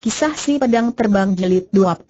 Kisah si pedang terbang jelit 24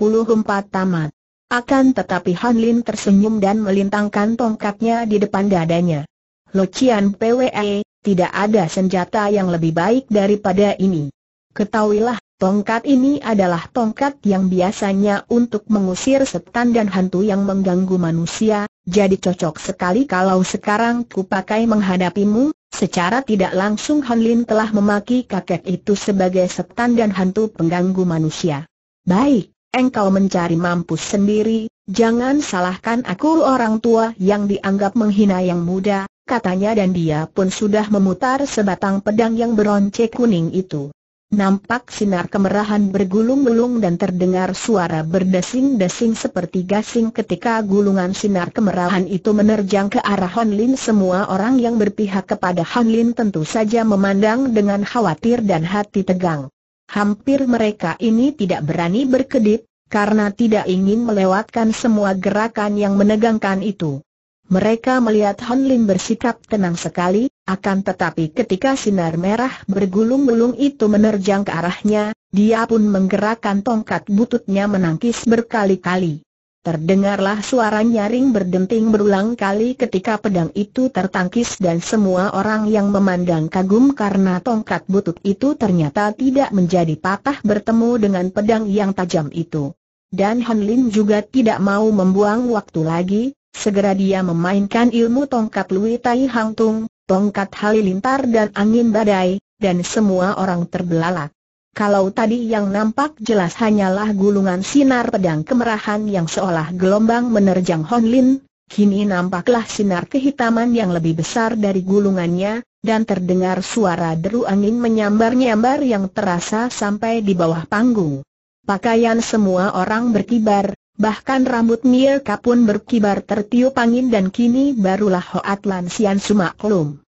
tamat. Akan tetapi Han Lin tersenyum dan melintangkan tongkatnya di depan dadanya. Locian PWE, tidak ada senjata yang lebih baik daripada ini. Ketahuilah, tongkat ini adalah tongkat yang biasanya untuk mengusir setan dan hantu yang mengganggu manusia, jadi cocok sekali kalau sekarang ku pakai menghadapimu. Secara tidak langsung Han Lin telah memaki kakek itu sebagai setan dan hantu pengganggu manusia. Baik, engkau mencari mampus sendiri, jangan salahkan aku orang tua yang dianggap menghina yang muda, katanya dan dia pun sudah memutar sebatang pedang yang beronce kuning itu nampak sinar kemerahan bergulung-gulung dan terdengar suara berdesing-desing seperti gasing ketika gulungan sinar kemerahan itu menerjang ke arah Han Lin semua orang yang berpihak kepada Han Lin tentu saja memandang dengan khawatir dan hati tegang. Hampir mereka ini tidak berani berkedip, karena tidak ingin melewatkan semua gerakan yang menegangkan itu. Mereka melihat Han Lin bersikap tenang sekali, akan tetapi ketika sinar merah bergulung-gulung itu menerjang ke arahnya, dia pun menggerakkan tongkat bututnya menangkis berkali-kali. Terdengarlah suara nyaring berdenting berulang kali ketika pedang itu tertangkis dan semua orang yang memandang kagum karena tongkat butut itu ternyata tidak menjadi patah bertemu dengan pedang yang tajam itu. Dan Han Lin juga tidak mau membuang waktu lagi, segera dia memainkan ilmu tongkat Lui Tai Hang Tung, tongkat halilintar dan angin badai, dan semua orang terbelalak. Kalau tadi yang nampak jelas hanyalah gulungan sinar pedang kemerahan yang seolah gelombang menerjang Honlin, kini nampaklah sinar kehitaman yang lebih besar dari gulungannya, dan terdengar suara deru angin menyambar-nyambar yang terasa sampai di bawah panggung. Pakaian semua orang berkibar, bahkan rambut Mierka pun berkibar tertiup angin dan kini barulah Hoat Lan Sian Sumaklum.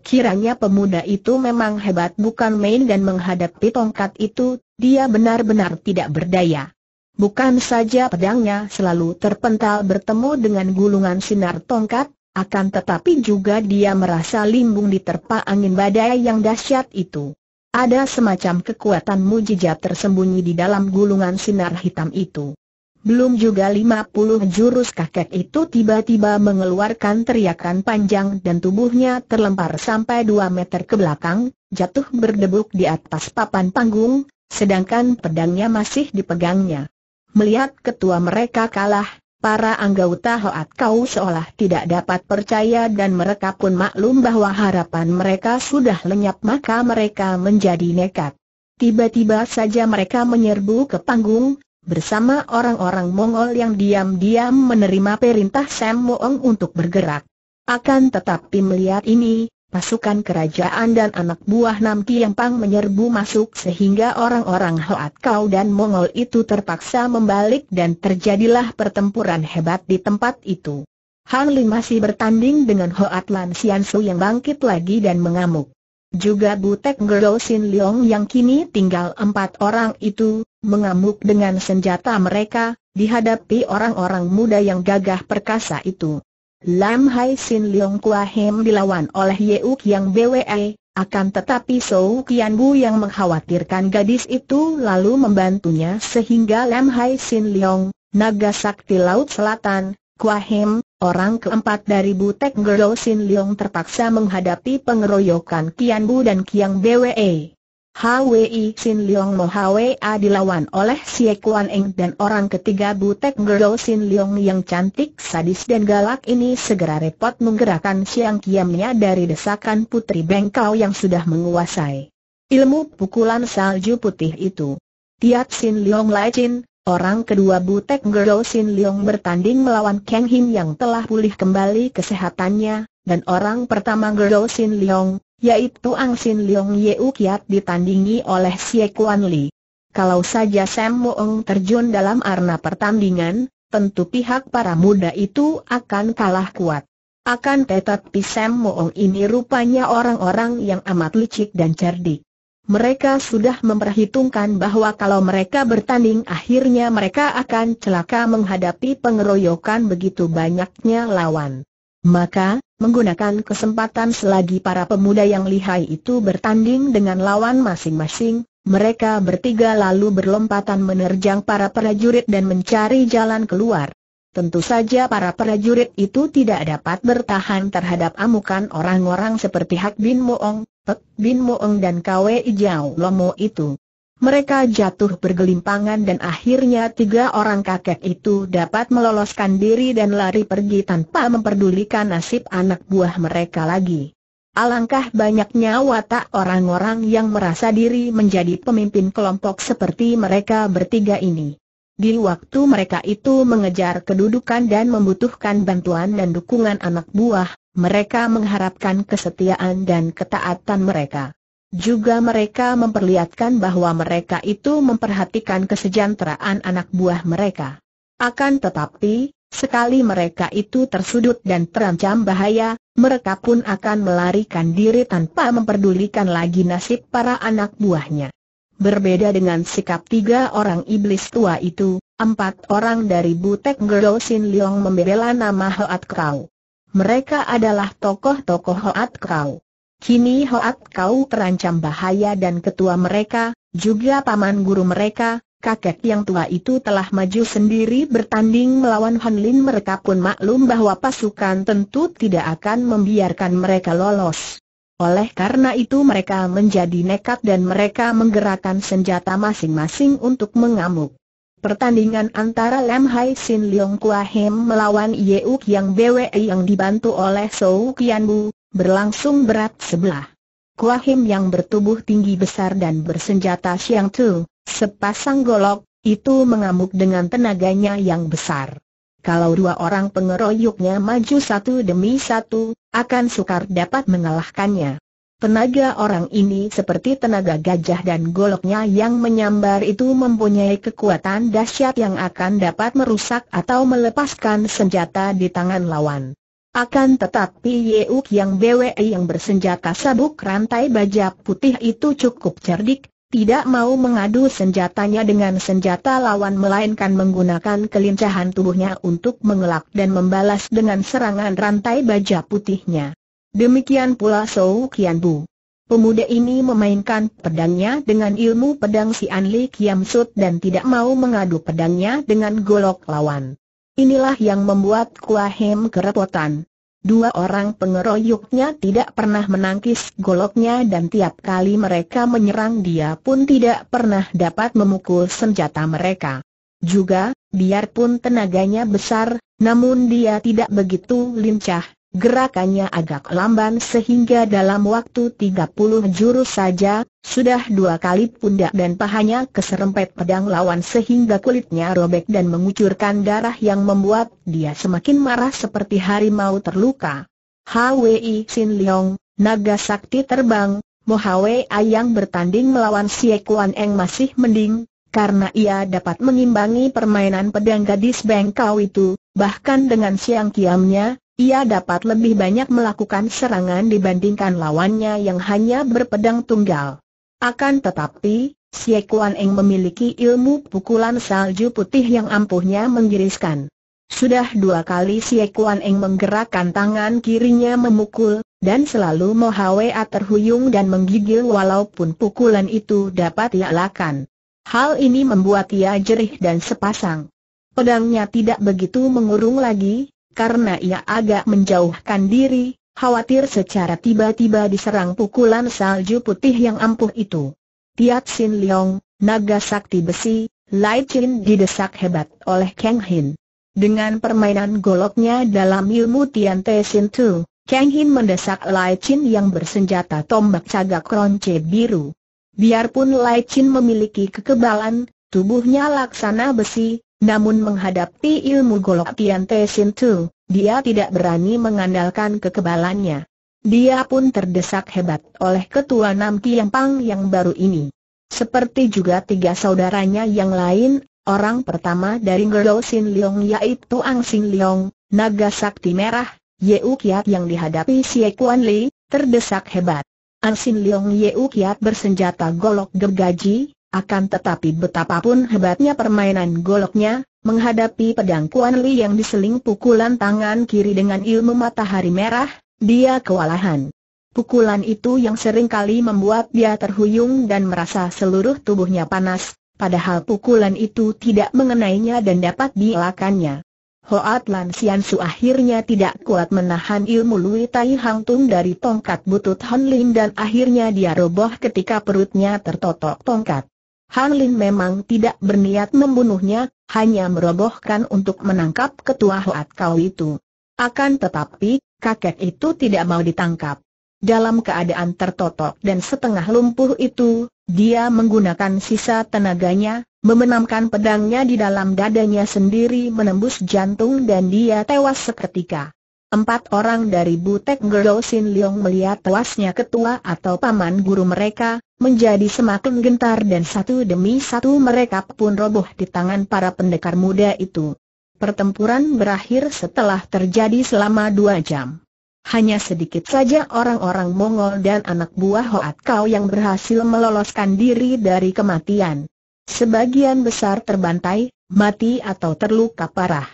Kiranya pemuda itu memang hebat bukan main dan menghadapi tongkat itu, dia benar-benar tidak berdaya. Bukan saja pedangnya selalu terpental bertemu dengan gulungan sinar tongkat, akan tetapi juga dia merasa limbung diterpa angin badai yang dahsyat itu. Ada semacam kekuatan mujizat tersembunyi di dalam gulungan sinar hitam itu. Belum juga 50 jurus kakek itu tiba-tiba mengeluarkan teriakan panjang dan tubuhnya terlempar sampai dua meter ke belakang, jatuh berdebuk di atas papan panggung, sedangkan pedangnya masih dipegangnya. Melihat ketua mereka kalah, para anggota Hoat Kau seolah tidak dapat percaya dan mereka pun maklum bahwa harapan mereka sudah lenyap maka mereka menjadi nekat. Tiba-tiba saja mereka menyerbu ke panggung, bersama orang-orang Mongol yang diam-diam menerima perintah Sam Moong untuk bergerak. Akan tetapi melihat ini, pasukan kerajaan dan anak buah Nam Kiampang menyerbu masuk sehingga orang-orang Hoat Kau dan Mongol itu terpaksa membalik dan terjadilah pertempuran hebat di tempat itu. Han Lin masih bertanding dengan Hoat Lan Sian Su yang bangkit lagi dan mengamuk. Juga Butek Gerol Sin Leong yang kini tinggal empat orang itu, mengamuk dengan senjata mereka, dihadapi orang-orang muda yang gagah perkasa itu. Lam Hai Sin Leong Kua Hem dilawan oleh Yeuk yang BWE, akan tetapi Sou Kian Bu yang mengkhawatirkan gadis itu lalu membantunya sehingga Lam Hai Sin Leong, naga sakti Laut Selatan, Kua Hem, Orang keempat dari Butek Ngero Sin Leong terpaksa menghadapi pengeroyokan Kian Bu dan Kiang BWE. HWI Sin Leong Mo HWA dilawan oleh Sye Kuan Eng dan orang ketiga Butek Ngero Sin Leong yang cantik sadis dan galak ini segera repot menggerakkan siang kiamnya dari desakan Putri Bengkau yang sudah menguasai ilmu pukulan salju putih itu. Tiap Sin Leong Lai Chin, Orang kedua Butek Gerou Sin Leong bertanding melawan Kang Him yang telah pulih kembali kesehatannya, dan orang pertama Gerou Sin Leong, yaitu Ang Sin Leong Yeu Kiat ditandingi oleh Xie Kuan Li. Kalau saja Sam Moong terjun dalam arena pertandingan, tentu pihak para muda itu akan kalah kuat. Akan tetapi Sam Moong ini rupanya orang-orang yang amat licik dan cerdik. Mereka sudah memperhitungkan bahwa kalau mereka bertanding akhirnya mereka akan celaka menghadapi pengeroyokan begitu banyaknya lawan. Maka, menggunakan kesempatan selagi para pemuda yang lihai itu bertanding dengan lawan masing-masing, mereka bertiga lalu berlompatan menerjang para prajurit dan mencari jalan keluar. Tentu saja para prajurit itu tidak dapat bertahan terhadap amukan orang-orang seperti Hak Bin Moong, Pek Bin Moong dan Kwe Ijau Lomo itu. Mereka jatuh bergelimpangan dan akhirnya tiga orang kakek itu dapat meloloskan diri dan lari pergi tanpa memperdulikan nasib anak buah mereka lagi. Alangkah banyaknya watak orang-orang yang merasa diri menjadi pemimpin kelompok seperti mereka bertiga ini. Di waktu mereka itu mengejar kedudukan dan membutuhkan bantuan dan dukungan anak buah, mereka mengharapkan kesetiaan dan ketaatan mereka. Juga mereka memperlihatkan bahwa mereka itu memperhatikan kesejahteraan anak buah mereka. Akan tetapi, sekali mereka itu tersudut dan terancam bahaya, mereka pun akan melarikan diri tanpa memperdulikan lagi nasib para anak buahnya. Berbeda dengan sikap tiga orang iblis tua itu, empat orang dari Butek Gerdo Sin Leong membela nama Hoat Kau. Mereka adalah tokoh-tokoh Hoat Kau. Kini Hoat Kau terancam bahaya dan ketua mereka, juga paman guru mereka, kakek yang tua itu telah maju sendiri bertanding melawan Han Lin mereka pun maklum bahwa pasukan tentu tidak akan membiarkan mereka lolos. Oleh karena itu mereka menjadi nekat dan mereka menggerakkan senjata masing-masing untuk mengamuk. Pertandingan antara Lam Hai Sin Leong Kua Hem melawan Yeuk Yang Bwe yang dibantu oleh Sou Kian Bu, berlangsung berat sebelah. Kua Hem yang bertubuh tinggi besar dan bersenjata Xiang Tu, sepasang golok, itu mengamuk dengan tenaganya yang besar. Kalau dua orang pengeroyoknya maju satu demi satu, akan sukar dapat mengalahkannya. Tenaga orang ini seperti tenaga gajah dan goloknya yang menyambar itu mempunyai kekuatan dahsyat yang akan dapat merusak atau melepaskan senjata di tangan lawan. Akan tetapi Yeuk yang BWI yang bersenjata sabuk rantai baja putih itu cukup cerdik, tidak mau mengadu senjatanya dengan senjata lawan melainkan menggunakan kelincahan tubuhnya untuk mengelak dan membalas dengan serangan rantai baja putihnya. Demikian pula Sou Kian Bu. Pemuda ini memainkan pedangnya dengan ilmu pedang si Anli Kiam Sut dan tidak mau mengadu pedangnya dengan golok lawan. Inilah yang membuat Kuahem kerepotan. Dua orang pengeroyoknya tidak pernah menangkis goloknya dan tiap kali mereka menyerang dia pun tidak pernah dapat memukul senjata mereka. Juga, biarpun tenaganya besar, namun dia tidak begitu lincah Gerakannya agak lamban sehingga dalam waktu 30 jurus saja, sudah dua kali pundak dan pahanya keserempet pedang lawan sehingga kulitnya robek dan mengucurkan darah yang membuat dia semakin marah seperti harimau terluka. Hwi Sin Leong, naga sakti terbang, Mohwe Ayang bertanding melawan Si Kuan Eng masih mending, karena ia dapat mengimbangi permainan pedang gadis bengkau itu, bahkan dengan siang kiamnya, ia dapat lebih banyak melakukan serangan dibandingkan lawannya yang hanya berpedang tunggal. Akan tetapi, Si Kuan Eng memiliki ilmu pukulan salju putih yang ampuhnya menggiriskan. Sudah dua kali Si Kuan Eng menggerakkan tangan kirinya memukul, dan selalu Mohawea terhuyung dan menggigil walaupun pukulan itu dapat ia lakukan. Hal ini membuat ia jerih dan sepasang. Pedangnya tidak begitu mengurung lagi, karena ia agak menjauhkan diri, khawatir secara tiba-tiba diserang pukulan salju putih yang ampuh itu. Tiat Sin Leong, naga sakti besi, Lai Chin didesak hebat oleh Kang Hin. Dengan permainan goloknya dalam ilmu Tian Te Sin Tu, Kang Hin mendesak Lai Chin yang bersenjata tombak cagak ronce biru. Biarpun Lai Chin memiliki kekebalan, tubuhnya laksana besi, namun menghadapi ilmu golok Tian Te Sin Tu, dia tidak berani mengandalkan kekebalannya. Dia pun terdesak hebat oleh ketua Nam Tiang Pang yang baru ini. Seperti juga tiga saudaranya yang lain, orang pertama dari Ngero Sin Leong yaitu Ang Sin Leong, Naga Sakti Merah, Yeu Kiat yang dihadapi Si Kuan Li, terdesak hebat. Ang Sin Leong Yeu Kiat bersenjata golok gergaji, akan tetapi betapapun hebatnya permainan goloknya, menghadapi pedang Kuan Li yang diseling pukulan tangan kiri dengan ilmu matahari merah, dia kewalahan. Pukulan itu yang sering kali membuat dia terhuyung dan merasa seluruh tubuhnya panas, padahal pukulan itu tidak mengenainya dan dapat dielakannya. Hoat Lan Sian Su akhirnya tidak kuat menahan ilmu Lui Tai Hang Tung dari tongkat butut Han Lin dan akhirnya dia roboh ketika perutnya tertotok tongkat. Han Lin memang tidak berniat membunuhnya, hanya merobohkan untuk menangkap ketua Hoat Kau itu. Akan tetapi, kakek itu tidak mau ditangkap. Dalam keadaan tertotok dan setengah lumpuh itu, dia menggunakan sisa tenaganya, memenamkan pedangnya di dalam dadanya sendiri menembus jantung dan dia tewas seketika. Empat orang dari Butek Gerdo Sin Leong melihat tewasnya ketua atau paman guru mereka, menjadi semakin gentar dan satu demi satu mereka pun roboh di tangan para pendekar muda itu. Pertempuran berakhir setelah terjadi selama dua jam. Hanya sedikit saja orang-orang Mongol dan anak buah Hoat Kau yang berhasil meloloskan diri dari kematian. Sebagian besar terbantai, mati atau terluka parah.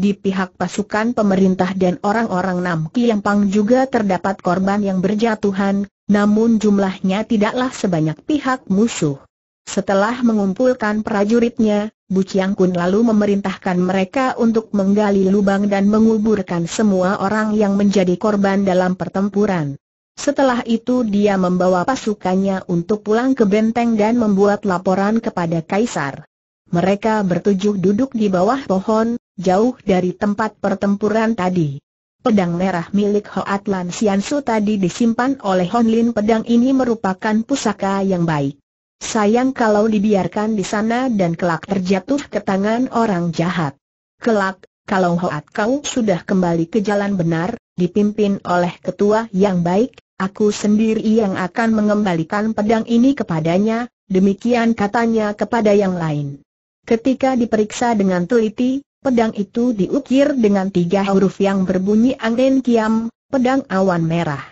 Di pihak pasukan pemerintah dan orang-orang Nam Pang juga terdapat korban yang berjatuhan, namun jumlahnya tidaklah sebanyak pihak musuh. Setelah mengumpulkan prajuritnya, Bu Chiang Kun lalu memerintahkan mereka untuk menggali lubang dan menguburkan semua orang yang menjadi korban dalam pertempuran. Setelah itu dia membawa pasukannya untuk pulang ke benteng dan membuat laporan kepada Kaisar. Mereka bertujuh duduk di bawah pohon, jauh dari tempat pertempuran tadi. Pedang merah milik Hoat Lan Sian Su tadi disimpan oleh Hon Lin pedang ini merupakan pusaka yang baik. Sayang kalau dibiarkan di sana dan kelak terjatuh ke tangan orang jahat. Kelak, kalau Hoat Kau sudah kembali ke jalan benar, dipimpin oleh ketua yang baik, aku sendiri yang akan mengembalikan pedang ini kepadanya, demikian katanya kepada yang lain. Ketika diperiksa dengan teliti, pedang itu diukir dengan tiga huruf yang berbunyi angin kiam, pedang awan merah.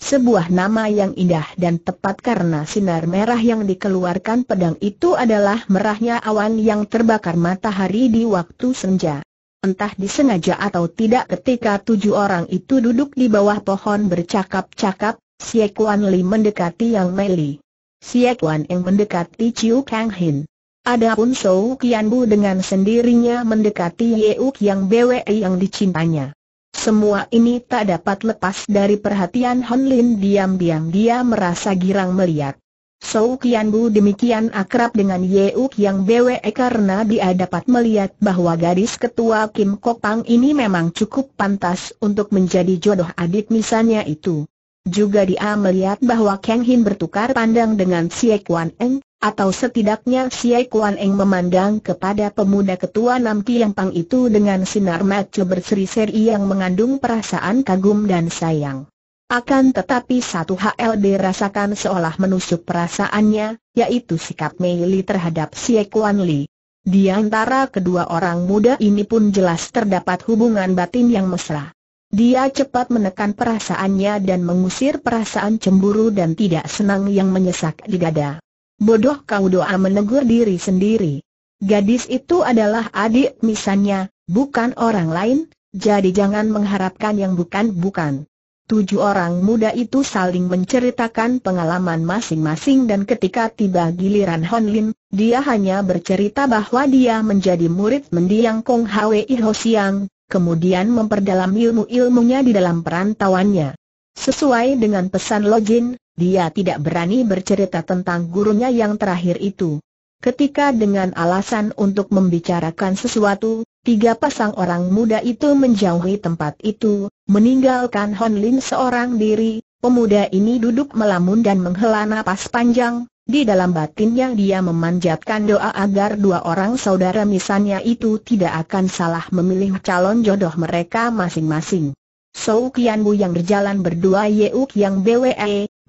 Sebuah nama yang indah dan tepat karena sinar merah yang dikeluarkan pedang itu adalah merahnya awan yang terbakar matahari di waktu senja. Entah disengaja atau tidak ketika tujuh orang itu duduk di bawah pohon bercakap-cakap, Xie Wan Li mendekati Yang Mei Li. Xie Wan mendekati Chiu Kang Hin. Adapun Sou Qianbu dengan sendirinya mendekati Yeu Yang Bwe yang dicintanya. Semua ini tak dapat lepas dari perhatian Hon Lin diam-diam dia merasa girang melihat. Sou Qianbu demikian akrab dengan Yeu Yang Bwe karena dia dapat melihat bahwa gadis ketua Kim Kopang ini memang cukup pantas untuk menjadi jodoh adik misalnya itu. Juga dia melihat bahwa Kang Hin bertukar pandang dengan Xie Kuan Eng, atau setidaknya Xie Kuan Eng memandang kepada pemuda ketua Nam yang Pang itu dengan sinar mata berseri-seri yang mengandung perasaan kagum dan sayang. Akan tetapi satu hal dirasakan seolah menusuk perasaannya, yaitu sikap Mei Li terhadap Xie Kuan Li. Di antara kedua orang muda ini pun jelas terdapat hubungan batin yang mesra. Dia cepat menekan perasaannya dan mengusir perasaan cemburu dan tidak senang yang menyesak di dada. Bodoh kau doa menegur diri sendiri. Gadis itu adalah adik misalnya, bukan orang lain, jadi jangan mengharapkan yang bukan-bukan. Tujuh orang muda itu saling menceritakan pengalaman masing-masing dan ketika tiba giliran Hon Lim, dia hanya bercerita bahwa dia menjadi murid mendiang Kong Hwee Ho Siang, kemudian memperdalam ilmu-ilmunya di dalam perantauannya. Sesuai dengan pesan Lojin, dia tidak berani bercerita tentang gurunya yang terakhir itu. Ketika dengan alasan untuk membicarakan sesuatu, tiga pasang orang muda itu menjauhi tempat itu, meninggalkan Hon Lin seorang diri, pemuda ini duduk melamun dan menghela napas panjang, di dalam batinnya dia memanjatkan doa agar dua orang saudara misalnya itu tidak akan salah memilih calon jodoh mereka masing-masing. So Kian Bu yang berjalan berdua Yeu Kiang Bwe,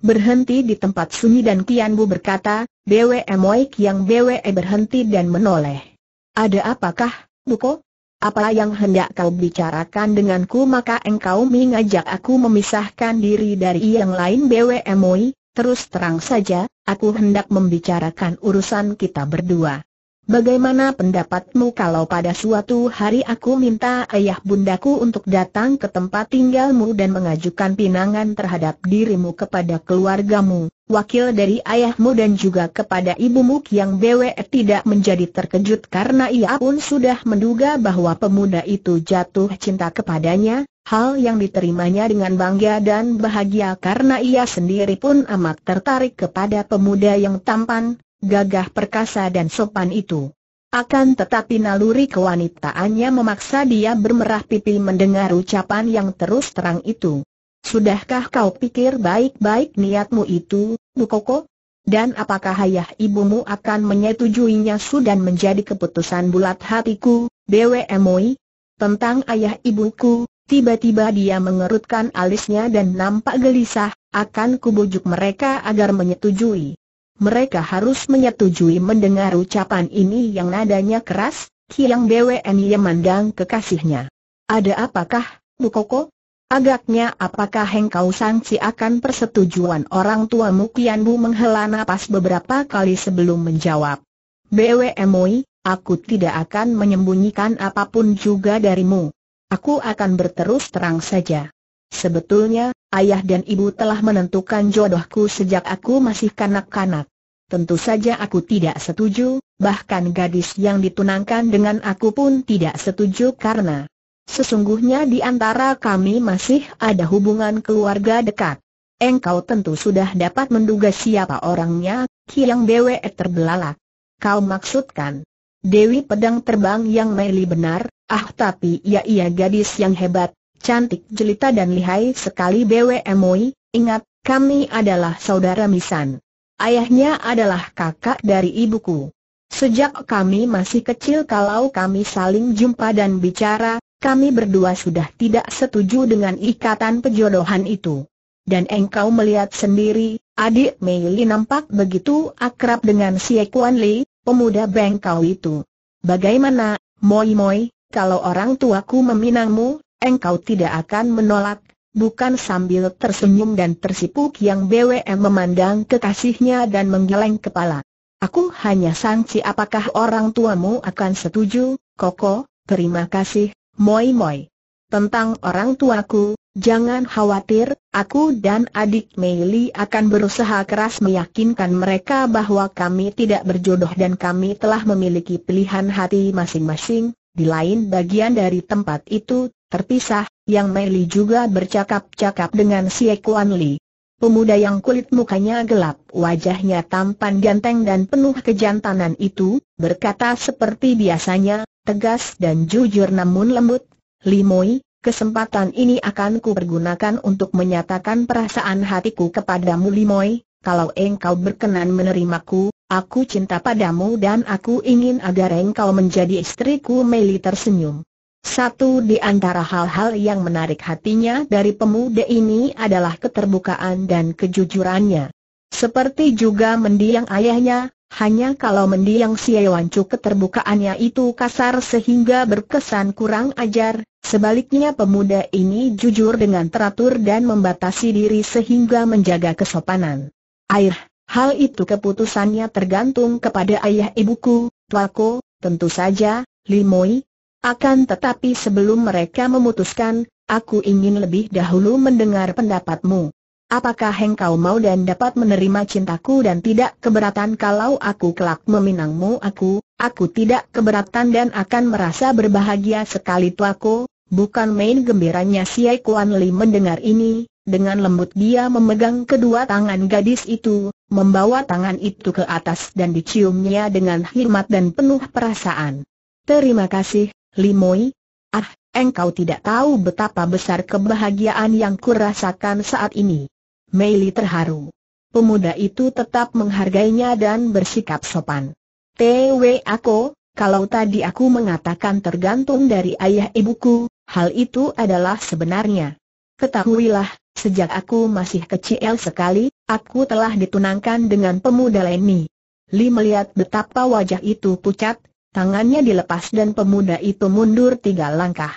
berhenti di tempat sunyi dan Kian Bu berkata, Bwe Moi Kiang Bwe berhenti dan menoleh. Ada apakah, Buko? Apa yang hendak kau bicarakan denganku maka engkau mengajak aku memisahkan diri dari yang lain Bwe Moi? terus terang saja, aku hendak membicarakan urusan kita berdua. Bagaimana pendapatmu kalau pada suatu hari aku minta ayah bundaku untuk datang ke tempat tinggalmu dan mengajukan pinangan terhadap dirimu kepada keluargamu, wakil dari ayahmu dan juga kepada ibumu yang BW tidak menjadi terkejut karena ia pun sudah menduga bahwa pemuda itu jatuh cinta kepadanya, Hal yang diterimanya dengan bangga dan bahagia karena ia sendiri pun amat tertarik kepada pemuda yang tampan, gagah perkasa dan sopan itu. Akan tetapi naluri kewanitaannya memaksa dia bermerah pipi mendengar ucapan yang terus terang itu. Sudahkah kau pikir baik-baik niatmu itu, Bukoko? Dan apakah ayah ibumu akan menyetujuinya sudah menjadi keputusan bulat hatiku, Dewe Emoi? Tentang ayah ibuku, Tiba-tiba dia mengerutkan alisnya dan nampak gelisah, akan kubujuk mereka agar menyetujui. Mereka harus menyetujui mendengar ucapan ini yang nadanya keras, Kiang BWN memandang kekasihnya. Ada apakah, Bukoko? Agaknya apakah hengkau sangsi akan persetujuan orang tua Bu menghela napas beberapa kali sebelum menjawab. BWMOI, aku tidak akan menyembunyikan apapun juga darimu. Aku akan berterus terang saja. Sebetulnya, ayah dan ibu telah menentukan jodohku sejak aku masih kanak-kanak. Tentu saja aku tidak setuju, bahkan gadis yang ditunangkan dengan aku pun tidak setuju karena sesungguhnya di antara kami masih ada hubungan keluarga dekat. Engkau tentu sudah dapat menduga siapa orangnya, Kiang Bwe terbelalak. Kau maksudkan Dewi Pedang Terbang yang Meli benar, Ah tapi ia ya ia gadis yang hebat, cantik jelita dan lihai sekali BWMOI, ingat, kami adalah saudara misan. Ayahnya adalah kakak dari ibuku. Sejak kami masih kecil kalau kami saling jumpa dan bicara, kami berdua sudah tidak setuju dengan ikatan pejodohan itu. Dan engkau melihat sendiri, adik Mei Li nampak begitu akrab dengan si Kuan Li, pemuda bengkau itu. Bagaimana, Moi Moi, kalau orang tuaku meminangmu, engkau tidak akan menolak, bukan sambil tersenyum dan tersipu Yang BWM memandang kekasihnya dan menggeleng kepala. Aku hanya sangsi apakah orang tuamu akan setuju, Koko, terima kasih, Moi Moi. Tentang orang tuaku, jangan khawatir, aku dan adik Meili akan berusaha keras meyakinkan mereka bahwa kami tidak berjodoh dan kami telah memiliki pilihan hati masing-masing, di lain bagian dari tempat itu, terpisah, Yang Mei juga bercakap-cakap dengan si Kuan Li. Pemuda yang kulit mukanya gelap, wajahnya tampan ganteng dan penuh kejantanan itu, berkata seperti biasanya, tegas dan jujur namun lembut, Limoi, kesempatan ini akan kupergunakan untuk menyatakan perasaan hatiku kepadamu Limoi, kalau engkau berkenan menerimaku, aku cinta padamu dan aku ingin agar engkau menjadi istriku Meli tersenyum. Satu di antara hal-hal yang menarik hatinya dari pemuda ini adalah keterbukaan dan kejujurannya. Seperti juga mendiang ayahnya, hanya kalau mendiang si Yewancu keterbukaannya itu kasar sehingga berkesan kurang ajar, Sebaliknya pemuda ini jujur dengan teratur dan membatasi diri sehingga menjaga kesopanan air. Hal itu keputusannya tergantung kepada ayah ibuku, Tuako, tentu saja, Limoi. Akan tetapi sebelum mereka memutuskan, aku ingin lebih dahulu mendengar pendapatmu. Apakah engkau mau dan dapat menerima cintaku dan tidak keberatan kalau aku kelak meminangmu aku, aku tidak keberatan dan akan merasa berbahagia sekali tuaku, bukan main gembiranya si Kuan Li mendengar ini, dengan lembut dia memegang kedua tangan gadis itu, membawa tangan itu ke atas dan diciumnya dengan hormat dan penuh perasaan. Terima kasih, Limoi. Ah, engkau tidak tahu betapa besar kebahagiaan yang kurasakan saat ini. Meili terharu. Pemuda itu tetap menghargainya dan bersikap sopan. Tw aku, kalau tadi aku mengatakan tergantung dari ayah ibuku, hal itu adalah sebenarnya. Ketahuilah, Sejak aku masih kecil sekali, aku telah ditunangkan dengan pemuda Lenny. Li melihat betapa wajah itu pucat, tangannya dilepas dan pemuda itu mundur tiga langkah.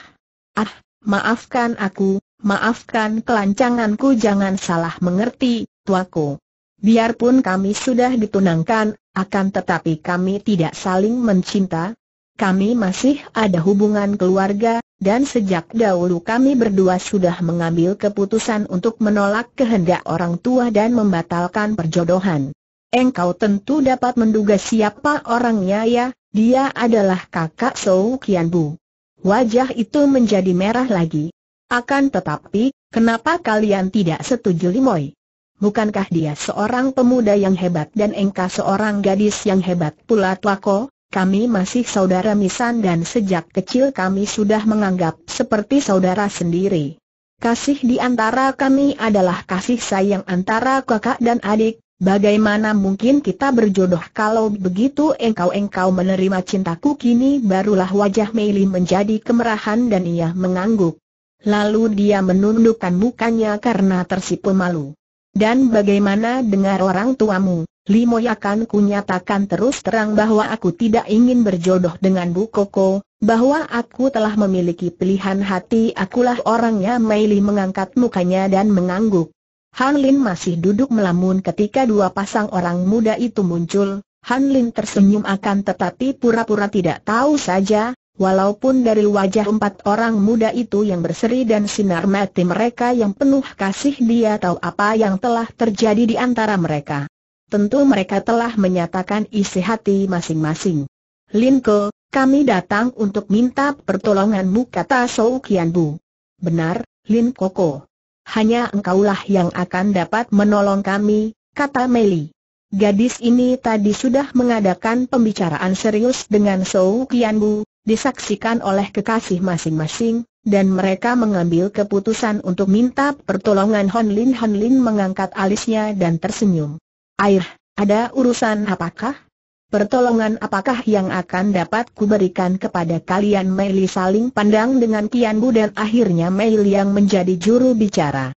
Ah, maafkan aku, maafkan kelancanganku jangan salah mengerti, tuaku. Biarpun kami sudah ditunangkan, akan tetapi kami tidak saling mencinta. Kami masih ada hubungan keluarga, dan sejak dahulu kami berdua sudah mengambil keputusan untuk menolak kehendak orang tua dan membatalkan perjodohan. Engkau tentu dapat menduga siapa orangnya ya, dia adalah kakak Sou Kian Bu. Wajah itu menjadi merah lagi. Akan tetapi, kenapa kalian tidak setuju Limoy? Bukankah dia seorang pemuda yang hebat dan engkau seorang gadis yang hebat pula Tuako? kami masih saudara misan dan sejak kecil kami sudah menganggap seperti saudara sendiri. Kasih di antara kami adalah kasih sayang antara kakak dan adik, bagaimana mungkin kita berjodoh kalau begitu engkau-engkau menerima cintaku kini barulah wajah Meili menjadi kemerahan dan ia mengangguk. Lalu dia menundukkan mukanya karena tersipu malu. Dan bagaimana dengar orang tuamu? Limoy akan kunyatakan terus terang bahwa aku tidak ingin berjodoh dengan Bu Koko, bahwa aku telah memiliki pilihan hati akulah orangnya Meili mengangkat mukanya dan mengangguk. Han Lin masih duduk melamun ketika dua pasang orang muda itu muncul, Han Lin tersenyum akan tetapi pura-pura tidak tahu saja, walaupun dari wajah empat orang muda itu yang berseri dan sinar mati mereka yang penuh kasih dia tahu apa yang telah terjadi di antara mereka. Tentu mereka telah menyatakan isi hati masing-masing. Lin Linko, kami datang untuk minta pertolonganmu kata Sou Kian Bu. Benar, Lin Koko. Hanya engkaulah yang akan dapat menolong kami, kata Meli. Gadis ini tadi sudah mengadakan pembicaraan serius dengan Sou Kian Bu, disaksikan oleh kekasih masing-masing, dan mereka mengambil keputusan untuk minta pertolongan Hon Lin Hon Lin mengangkat alisnya dan tersenyum. Air, ada urusan apakah? Pertolongan apakah yang akan dapat kuberikan kepada kalian Meili saling pandang dengan Kian Bu dan akhirnya Meili yang menjadi juru bicara.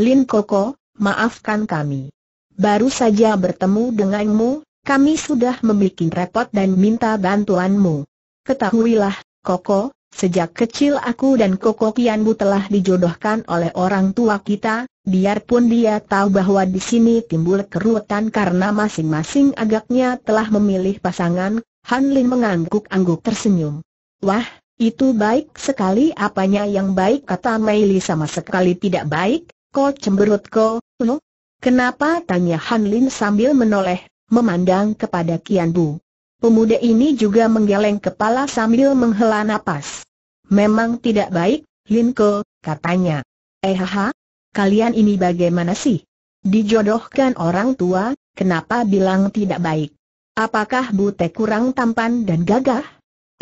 Lin Koko, maafkan kami. Baru saja bertemu denganmu, kami sudah membuat repot dan minta bantuanmu. Ketahuilah, Koko, sejak kecil aku dan Koko Kian Bu telah dijodohkan oleh orang tua kita, Biarpun dia tahu bahwa di sini timbul kerutan karena masing-masing agaknya telah memilih pasangan, Han Lin mengangguk-angguk tersenyum. Wah, itu baik sekali apanya yang baik kata Mei Li sama sekali tidak baik, kok cemberut kok, no? Kenapa tanya Han Lin sambil menoleh, memandang kepada Kian Bu. Pemuda ini juga menggeleng kepala sambil menghela nafas. Memang tidak baik, Lin Ko, katanya. Eh ha? kalian ini bagaimana sih? Dijodohkan orang tua, kenapa bilang tidak baik? Apakah Bute kurang tampan dan gagah?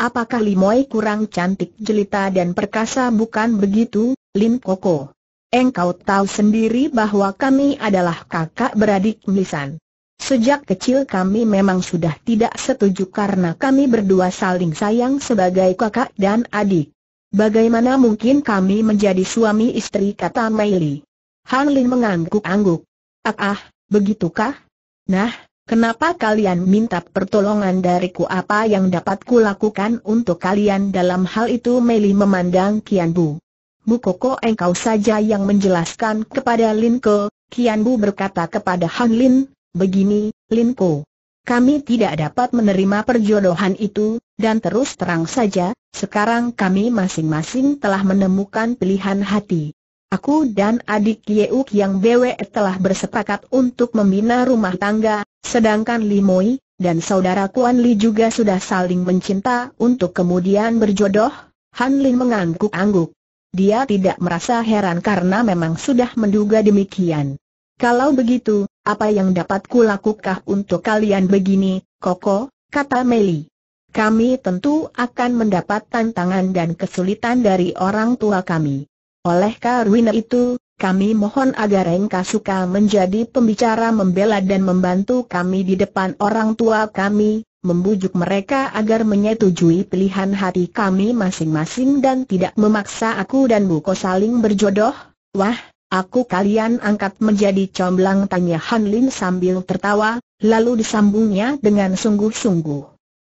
Apakah Limoy kurang cantik jelita dan perkasa bukan begitu, Lim Koko? Engkau tahu sendiri bahwa kami adalah kakak beradik Melisan. Sejak kecil kami memang sudah tidak setuju karena kami berdua saling sayang sebagai kakak dan adik. Bagaimana mungkin kami menjadi suami istri kata Li? Han Lin mengangguk-angguk. Ah ah, begitukah? Nah, kenapa kalian minta pertolongan dariku apa yang dapat kulakukan untuk kalian dalam hal itu Li memandang Kian Bu. Bu Koko engkau saja yang menjelaskan kepada Lin Ko, Kian Bu berkata kepada Han Lin, begini, Lin Ko. Kami tidak dapat menerima perjodohan itu, dan terus terang saja, sekarang kami masing-masing telah menemukan pilihan hati. Aku dan adik Yeuk yang BW telah bersepakat untuk membina rumah tangga, sedangkan Limoi, dan saudara Kuan Li juga sudah saling mencinta untuk kemudian berjodoh, Han Lin mengangguk-angguk. Dia tidak merasa heran karena memang sudah menduga demikian. Kalau begitu, apa yang dapat kulakukan untuk kalian begini, Koko, kata Meli kami tentu akan mendapat tantangan dan kesulitan dari orang tua kami. Oleh karena itu, kami mohon agar Engka Suka menjadi pembicara membela dan membantu kami di depan orang tua kami, membujuk mereka agar menyetujui pilihan hati kami masing-masing dan tidak memaksa aku dan Buko saling berjodoh. Wah, aku kalian angkat menjadi comblang tanya Hanlin sambil tertawa, lalu disambungnya dengan sungguh-sungguh.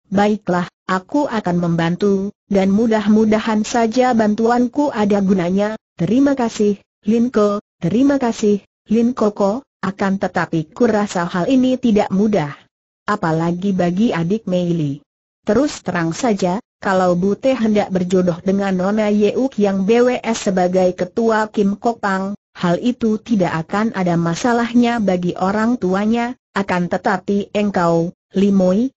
Baiklah, aku akan membantu, dan mudah-mudahan saja bantuanku ada gunanya. Terima kasih, Linko, terima kasih, Linkoko, akan tetapi kurasa hal ini tidak mudah. Apalagi bagi adik Meili. Terus terang saja, kalau Bute hendak berjodoh dengan Nona Yeuk yang BWS sebagai ketua Kim Kopang, hal itu tidak akan ada masalahnya bagi orang tuanya, akan tetapi engkau, Limoi,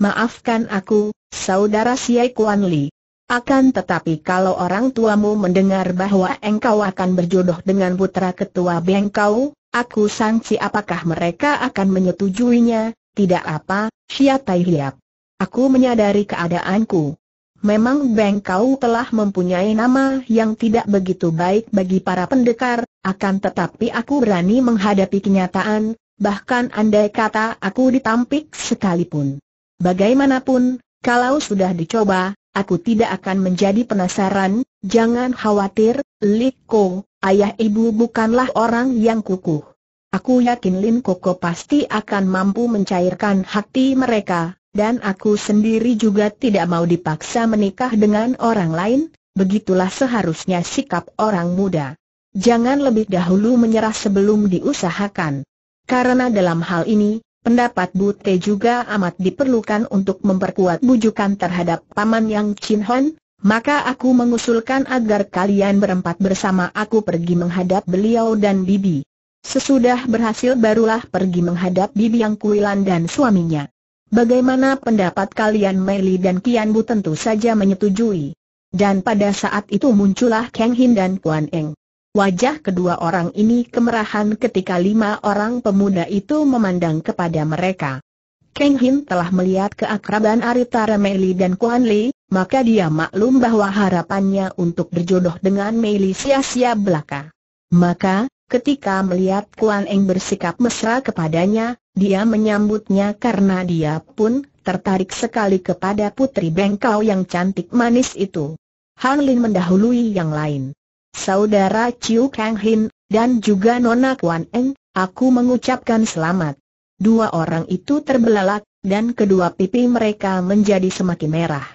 Maafkan aku, saudara Siai Kuan Li. Akan tetapi kalau orang tuamu mendengar bahwa engkau akan berjodoh dengan putra ketua Bengkau, aku sangsi apakah mereka akan menyetujuinya, tidak apa, Siatai Hiap. Aku menyadari keadaanku. Memang Bengkau telah mempunyai nama yang tidak begitu baik bagi para pendekar, akan tetapi aku berani menghadapi kenyataan, bahkan andai kata aku ditampik sekalipun. Bagaimanapun, kalau sudah dicoba, aku tidak akan menjadi penasaran, jangan khawatir, Liko, ayah ibu bukanlah orang yang kukuh. Aku yakin Lin Koko pasti akan mampu mencairkan hati mereka, dan aku sendiri juga tidak mau dipaksa menikah dengan orang lain, begitulah seharusnya sikap orang muda. Jangan lebih dahulu menyerah sebelum diusahakan. Karena dalam hal ini, pendapat bu Bute juga amat diperlukan untuk memperkuat bujukan terhadap Paman Yang Chin Hon, maka aku mengusulkan agar kalian berempat bersama aku pergi menghadap beliau dan Bibi. Sesudah berhasil barulah pergi menghadap Bibi Yang Kuilan dan suaminya. Bagaimana pendapat kalian Meili dan Kian Bu tentu saja menyetujui. Dan pada saat itu muncullah Kang Hin dan Kuan Eng. Wajah kedua orang ini kemerahan ketika lima orang pemuda itu memandang kepada mereka. Kang Hin telah melihat keakraban Arita Remeli dan Kuan Li, maka dia maklum bahwa harapannya untuk berjodoh dengan Mei sia-sia belaka. Maka, ketika melihat Kuan Eng bersikap mesra kepadanya, dia menyambutnya karena dia pun tertarik sekali kepada putri bengkau yang cantik manis itu. Han Lin mendahului yang lain saudara Chiu Kang Hin, dan juga Nona Kuan Eng, aku mengucapkan selamat. Dua orang itu terbelalak, dan kedua pipi mereka menjadi semakin merah.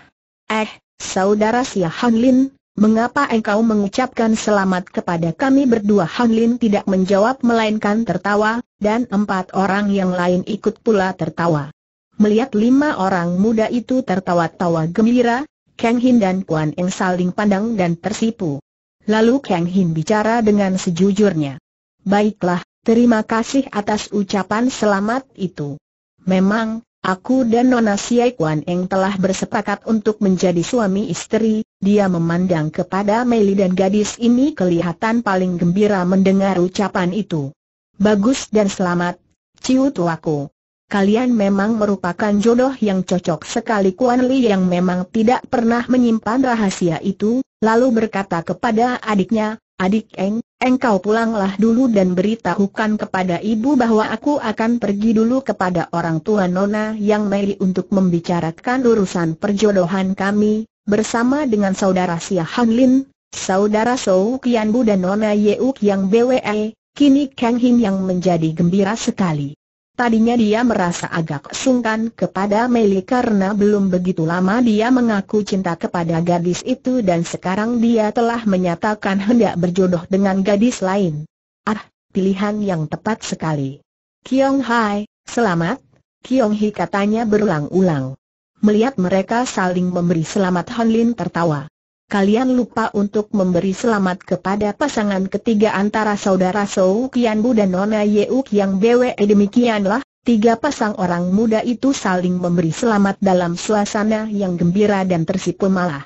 Eh, saudara Sia Han Lin, mengapa engkau mengucapkan selamat kepada kami berdua? Han Lin tidak menjawab melainkan tertawa, dan empat orang yang lain ikut pula tertawa. Melihat lima orang muda itu tertawa-tawa gembira, Kang Hin dan Kuan Eng saling pandang dan tersipu. Lalu Kang Hin bicara dengan sejujurnya. Baiklah, terima kasih atas ucapan selamat itu. Memang, Aku dan Nona Siai Kuan Eng telah bersepakat untuk menjadi suami istri, dia memandang kepada Meli dan gadis ini kelihatan paling gembira mendengar ucapan itu. Bagus dan selamat, Ciu tuaku kalian memang merupakan jodoh yang cocok sekali Kuan Li yang memang tidak pernah menyimpan rahasia itu, lalu berkata kepada adiknya, Adik Eng, engkau pulanglah dulu dan beritahukan kepada ibu bahwa aku akan pergi dulu kepada orang tua Nona yang Mei untuk membicarakan urusan perjodohan kami, bersama dengan saudara Sia Han Lin, saudara Sou Kian Bu dan Nona Yeuk Yang BWE, kini Kang Hin yang menjadi gembira sekali. Tadinya dia merasa agak sungkan kepada Meli karena belum begitu lama dia mengaku cinta kepada gadis itu dan sekarang dia telah menyatakan hendak berjodoh dengan gadis lain. Ah, pilihan yang tepat sekali. Kiong Hai, selamat, Kiong Hi katanya berulang-ulang. Melihat mereka saling memberi selamat Hon Lin tertawa kalian lupa untuk memberi selamat kepada pasangan ketiga antara saudara Sou Kian Bu dan Nona Yeuk Yang Bwe eh, demikianlah, tiga pasang orang muda itu saling memberi selamat dalam suasana yang gembira dan tersipu malah.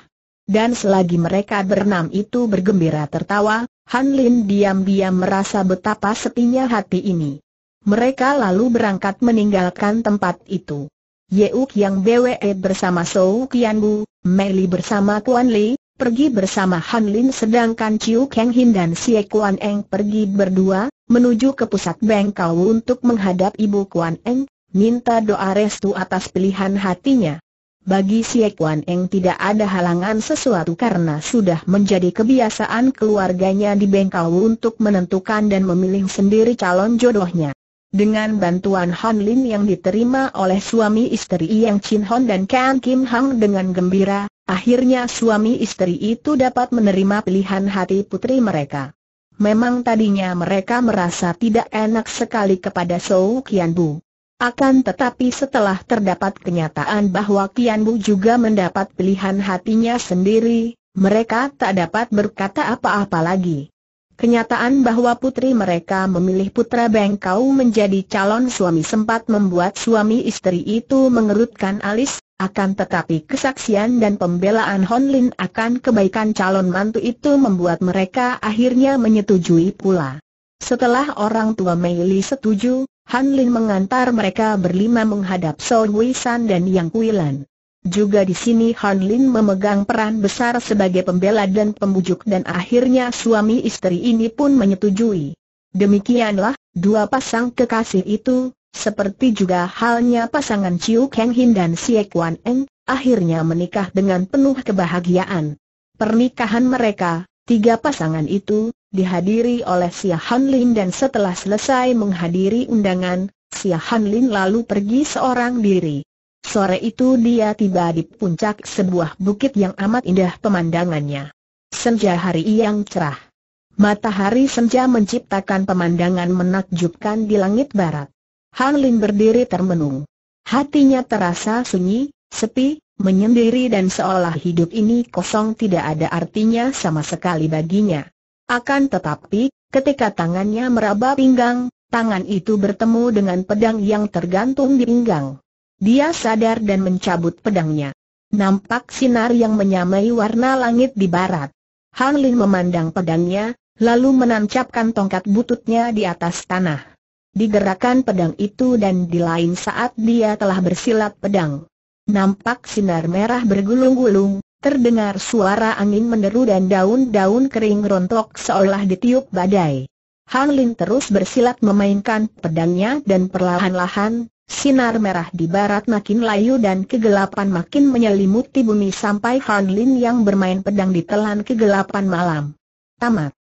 Dan selagi mereka bernam itu bergembira tertawa, Han Lin diam-diam merasa betapa sepinya hati ini. Mereka lalu berangkat meninggalkan tempat itu. Yeuk Kiang Bwe eh, bersama Sou Kian Bu, Mei bersama Kuan Li, pergi bersama Han Lin sedangkan Chiu Kang Hin dan Sie Kuan Eng pergi berdua, menuju ke pusat Bengkau untuk menghadap Ibu Kuan Eng, minta doa restu atas pilihan hatinya. Bagi Si Kuan Eng tidak ada halangan sesuatu karena sudah menjadi kebiasaan keluarganya di Bengkau untuk menentukan dan memilih sendiri calon jodohnya. Dengan bantuan Han Lin yang diterima oleh suami istri Yang Chin Hon dan Kang Kim Hang dengan gembira, akhirnya suami istri itu dapat menerima pilihan hati putri mereka. Memang tadinya mereka merasa tidak enak sekali kepada Sou Kian Bu. Akan tetapi setelah terdapat kenyataan bahwa Kian Bu juga mendapat pilihan hatinya sendiri, mereka tak dapat berkata apa-apa lagi. Kenyataan bahwa putri mereka memilih putra Bengkau menjadi calon suami sempat membuat suami istri itu mengerutkan alis, akan tetapi kesaksian dan pembelaan Hon Lin akan kebaikan calon mantu itu membuat mereka akhirnya menyetujui pula. Setelah orang tua Mei Li setuju, Han Lin mengantar mereka berlima menghadap Song San dan Yang Kuilan. Juga di sini Han Lin memegang peran besar sebagai pembela dan pembujuk dan akhirnya suami istri ini pun menyetujui. Demikianlah, dua pasang kekasih itu, seperti juga halnya pasangan Chiu Kang Hin dan Xie Kuan Eng, akhirnya menikah dengan penuh kebahagiaan. Pernikahan mereka, tiga pasangan itu, dihadiri oleh Sia Han Lin dan setelah selesai menghadiri undangan, Sia Han Lin lalu pergi seorang diri. Sore itu dia tiba di puncak sebuah bukit yang amat indah pemandangannya. Senja hari yang cerah. Matahari senja menciptakan pemandangan menakjubkan di langit barat. Han Lin berdiri termenung. Hatinya terasa sunyi, sepi, menyendiri dan seolah hidup ini kosong tidak ada artinya sama sekali baginya. Akan tetapi, ketika tangannya meraba pinggang, tangan itu bertemu dengan pedang yang tergantung di pinggang. Dia sadar dan mencabut pedangnya. Nampak sinar yang menyamai warna langit di barat. Han Lin memandang pedangnya, lalu menancapkan tongkat bututnya di atas tanah. Digerakkan pedang itu dan di lain saat dia telah bersilat pedang. Nampak sinar merah bergulung-gulung, terdengar suara angin meneru dan daun-daun kering rontok seolah ditiup badai. Han Lin terus bersilat memainkan pedangnya dan perlahan-lahan, Sinar merah di barat makin layu dan kegelapan makin menyelimuti bumi sampai Han Lin yang bermain pedang ditelan kegelapan malam. Tamat.